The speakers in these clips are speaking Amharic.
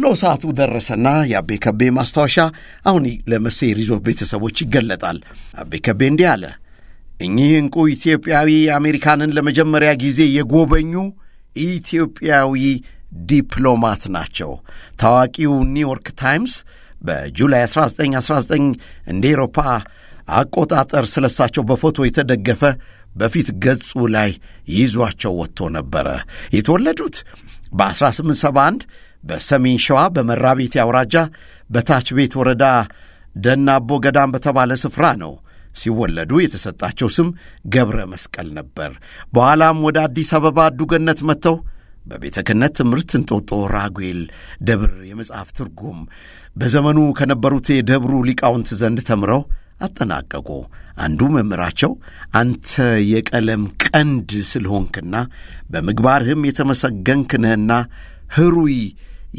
እነሆ ሰዓቱ ደረሰና የአቤ ከቤ ማስታወሻ አሁን ለመሴ ሪዞርት ቤተሰቦች ይገለጣል። አቤ ከቤ እንዲህ አለ። እኚህ እንቁ ኢትዮጵያዊ አሜሪካንን ለመጀመሪያ ጊዜ የጎበኙ ኢትዮጵያዊ ዲፕሎማት ናቸው። ታዋቂው ኒውዮርክ ታይምስ በጁላይ 1919 እንደ ኤሮፓ አቆጣጠር ስለሳቸው በፎቶ የተደገፈ በፊት ገጹ ላይ ይዟቸው ወጥቶ ነበረ። የተወለዱት በ1871 በሰሜን ሸዋ በመራቤቴ አውራጃ በታች ቤት ወረዳ ደናቦ ገዳም በተባለ ስፍራ ነው ሲወለዱ የተሰጣቸው ስም ገብረ መስቀል ነበር። በኋላም ወደ አዲስ አበባ አዱገነት መጥተው በቤተ ክህነት ትምህርት እንጦጦ ራጉኤል ደብር የመጽሐፍ ትርጉም በዘመኑ ከነበሩት የደብሩ ሊቃውንት ዘንድ ተምረው አጠናቀቁ። አንዱ መምህራቸው አንተ የቀለም ቀንድ ስለሆንክና በምግባርህም የተመሰገንክ ነህና ህሩይ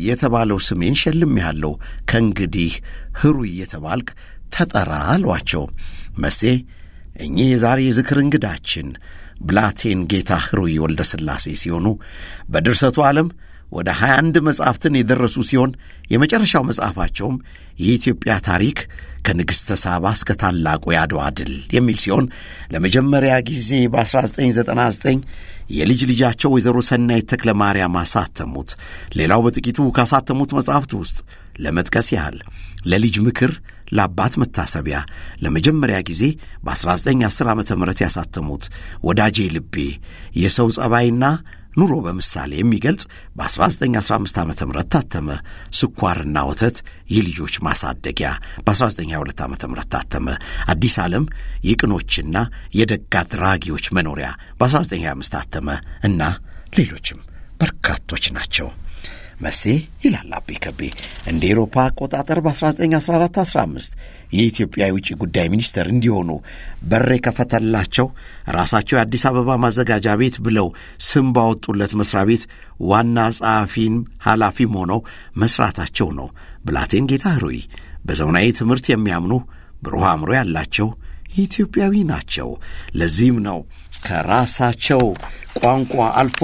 የተባለው ስሜን ሸልም ያለው ከእንግዲህ ህሩ እየተባልክ ተጠራ አሏቸው። መሴ እኚህ የዛሬ የዝክር እንግዳችን ብላቴን ጌታ ህሩይ ወልደ ሥላሴ ሲሆኑ በድርሰቱ ዓለም ወደ 21 መጻሕፍትን የደረሱ ሲሆን የመጨረሻው መጽሐፋቸውም የኢትዮጵያ ታሪክ ከንግሥተ ሳባ እስከ ታላቁ የአድዋ ድል የሚል ሲሆን ለመጀመሪያ ጊዜ በ1999 የልጅ ልጃቸው ወይዘሮ ሰናይት ተክለ ማርያም አሳተሙት። ሌላው በጥቂቱ ካሳተሙት መጽሐፍት ውስጥ ለመጥቀስ ያህል ለልጅ ምክር፣ ለአባት መታሰቢያ ለመጀመሪያ ጊዜ በ1910 ዓ ም ያሳተሙት ወዳጄ ልቤ፣ የሰው ጸባይና ኑሮ በምሳሌ የሚገልጽ በ1915 ዓ ም ታተመ ስኳርና ወተት የልጆች ማሳደጊያ በ1922 ዓ ም ታተመ አዲስ ዓለም የቅኖችና የደጋ ድራጊዎች መኖሪያ በ1925 ታተመ እና ሌሎችም በርካቶች ናቸው። መሴ ይላል አቤ ከቤ እንደ ኤሮፓ አቆጣጠር በ1914 15 የኢትዮጵያ የውጭ ጉዳይ ሚኒስትር እንዲሆኑ በር የከፈተላቸው ራሳቸው የአዲስ አበባ ማዘጋጃ ቤት ብለው ስም ባወጡለት መስሪያ ቤት ዋና ጸሐፊም ኃላፊም ሆነው መስራታቸው ነው። ብላቴን ጌታ ሮይ በዘመናዊ ትምህርት የሚያምኑ ብሩህ አእምሮ ያላቸው ኢትዮጵያዊ ናቸው። ለዚህም ነው ከራሳቸው ቋንቋ አልፎ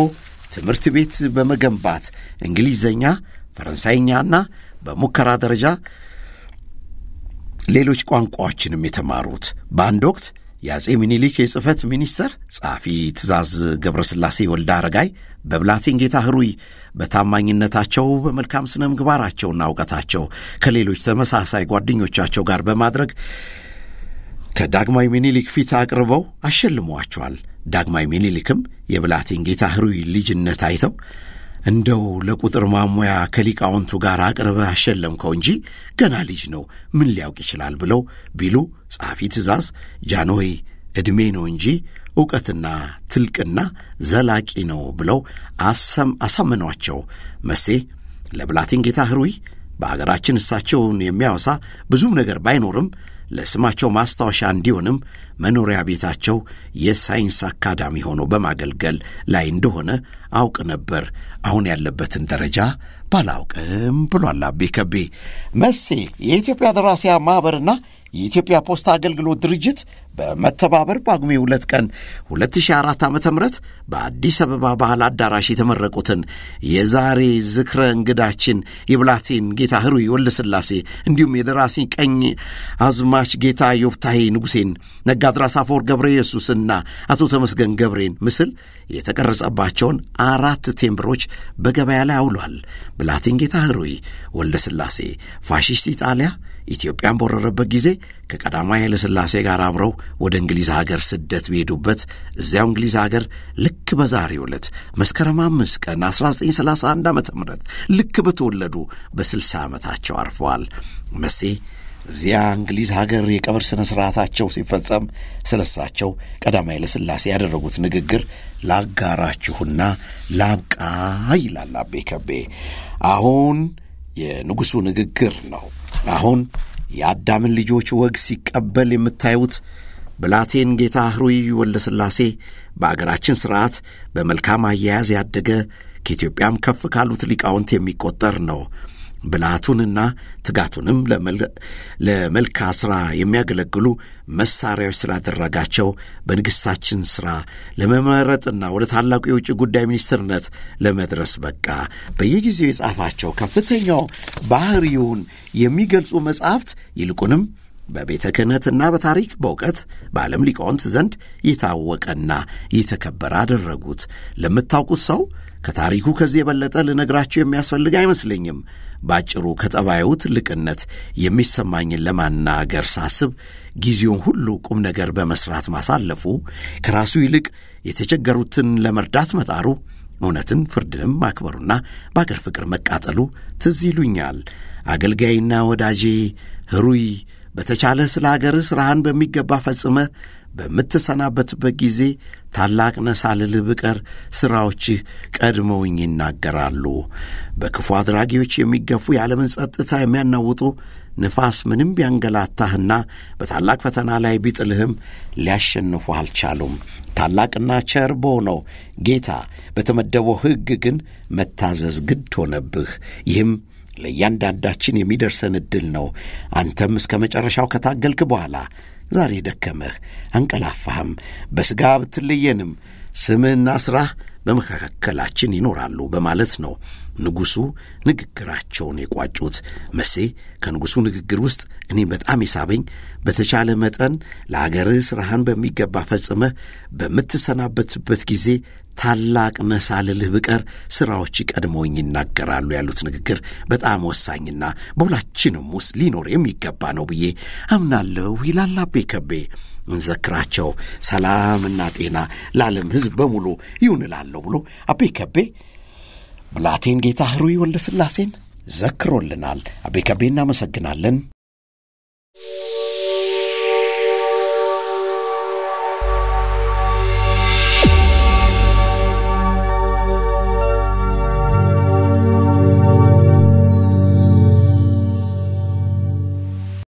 ትምህርት ቤት በመገንባት እንግሊዘኛ፣ ፈረንሳይኛና በሙከራ ደረጃ ሌሎች ቋንቋዎችንም የተማሩት በአንድ ወቅት የአጼ ሚኒሊክ የጽህፈት ሚኒስተር ጸሐፊ ትእዛዝ ገብረስላሴ ወልደ አረጋይ በብላቴን ጌታ ህሩይ በታማኝነታቸው በመልካም ስነ ምግባራቸውና እውቀታቸው ከሌሎች ተመሳሳይ ጓደኞቻቸው ጋር በማድረግ ከዳግማዊ ሚኒሊክ ፊት አቅርበው አሸልመዋቸዋል። ዳግማዊ የብላቴን ጌታ ህሩይ ልጅነት አይተው እንደው ለቁጥር ማሙያ ከሊቃውንቱ ጋር አቅርበ አሸለምከው እንጂ ገና ልጅ ነው፣ ምን ሊያውቅ ይችላል ብለው ቢሉ ጸሐፊ ትእዛዝ ጃንሆይ ዕድሜ ነው እንጂ እውቀትና ትልቅና ዘላቂ ነው ብለው አሳምኗቸው መሴ ጌታ ህሩይ በአገራችን እሳቸውን የሚያወሳ ብዙም ነገር ባይኖርም ለስማቸው ማስታወሻ እንዲሆንም መኖሪያ ቤታቸው የሳይንስ አካዳሚ ሆኖ በማገልገል ላይ እንደሆነ አውቅ ነበር። አሁን ያለበትን ደረጃ ባላውቅም ብሏል አቤ ከቤ። መሴ የኢትዮጵያ ደራሲያ ማኅበርና የኢትዮጵያ ፖስታ አገልግሎት ድርጅት በመተባበር ጳጉሜ ሁለት ቀን 2004 ዓ ም በአዲስ አበባ ባህል አዳራሽ የተመረቁትን የዛሬ ዝክረ እንግዳችን የብላቴን ጌታ ህሩይ ስላሴ እንዲሁም የደራሲ ቀኝ አዝማች ጌታ ዮፍታሄ ንጉሴን፣ ነጋድራስ አፈወርቅ ገብረ ኢየሱስና አቶ ተመስገን ገብሬን ምስል የተቀረጸባቸውን አራት ቴምብሮች በገበያ ላይ አውሏል። ብላቴን ጌታ ህሩይ ስላሴ ፋሽስት ኢጣሊያ ኢትዮጵያን በወረረበት ጊዜ ከቀዳማዊ ሥላሴ ጋር አብረው ወደ እንግሊዝ አገር ስደት በሄዱበት እዚያው እንግሊዝ አገር ልክ በዛሬ ዕለት መስከረም አምስት ቀን 1931 ዓ ም ልክ በተወለዱ በ60 ዓመታቸው አርፈዋል። መሴ እዚያ እንግሊዝ ሀገር የቀብር ሥነ ሥርዓታቸው ሲፈጸም ስለሳቸው እሳቸው ኃይለ ሥላሴ ያደረጉት ንግግር ላጋራችሁና ላብቃ ይላል አቤ ከቤ። አሁን የንጉሡ ንግግር ነው። አሁን የአዳምን ልጆች ወግ ሲቀበል የምታዩት ብላቴን ጌታ ህሩይ ወልደሥላሴ በአገራችን ሥርዓት በመልካም አያያዝ ያደገ ከኢትዮጵያም ከፍ ካሉት ሊቃውንት የሚቆጠር ነው። ብልሃቱንና ትጋቱንም ለመልካ ሥራ የሚያገለግሉ መሳሪያዎች ስላደረጋቸው በንግሥታችን ሥራ ለመመረጥና ወደ ታላቁ የውጭ ጉዳይ ሚኒስትርነት ለመድረስ በቃ። በየጊዜው የጻፋቸው ከፍተኛው ባህሪውን የሚገልጹ መጻሕፍት ይልቁንም በቤተ ክህነትና በታሪክ በእውቀት በዓለም ሊቃውንት ዘንድ የታወቀና የተከበረ አደረጉት። ለምታውቁት ሰው ከታሪኩ ከዚህ የበለጠ ልነግራቸው የሚያስፈልግ አይመስለኝም። ባጭሩ ከጠባዩ ትልቅነት የሚሰማኝን ለማናገር ሳስብ ጊዜውን ሁሉ ቁም ነገር በመስራት ማሳለፉ፣ ከራሱ ይልቅ የተቸገሩትን ለመርዳት መጣሩ፣ እውነትን ፍርድንም ማክበሩና በአገር ፍቅር መቃጠሉ ትዝ ይሉኛል። አገልጋይና ወዳጄ ህሩይ በተቻለህ ስለ አገርህ ሥራህን በሚገባ ፈጽመህ በምትሰናበትበት ጊዜ ታላቅ ነህ ሳልልህ ብቀር ሥራዎችህ ቀድመውኝ ይናገራሉ። በክፉ አድራጊዎች የሚገፉ የዓለምን ጸጥታ የሚያናውጡ ንፋስ ምንም ቢያንገላታህና በታላቅ ፈተና ላይ ቢጥልህም ሊያሸንፉ አልቻሉም። ታላቅና ቸር በሆነው ጌታ በተመደበው ሕግ ግን መታዘዝ ግድ ሆነብህ። ይህም ለእያንዳንዳችን የሚደርሰን ዕድል ነው። አንተም እስከ መጨረሻው ከታገልክ በኋላ ዛሬ ደከመህ፣ አንቀላፋህም፣ በሥጋ ብትለየንም ስምህና ሥራህ በመካከላችን ይኖራሉ በማለት ነው ንጉሱ ንግግራቸውን የቋጩት። መሴ ከንጉሡ ንግግር ውስጥ እኔ በጣም የሳበኝ በተቻለ መጠን ለአገርህ ሥራህን በሚገባ ፈጽመህ በምትሰናበትበት ጊዜ ታላቅ ነህ ብቀር ሥራዎች ቀድሞኝ ይናገራሉ ያሉት ንግግር በጣም ወሳኝና በሁላችንም ውስጥ ሊኖር የሚገባ ነው ብዬ አምናለሁ ይላል አቤ ከቤ። ምንዘክራቸው ሰላምና ጤና ለዓለም ሕዝብ በሙሉ ይሁን ብሎ አቤ ከቤ ብላቴን ጌታ ህሩ ወልደ ስላሴን ዘክሮልናል። አቤ ከቤ እናመሰግናለን።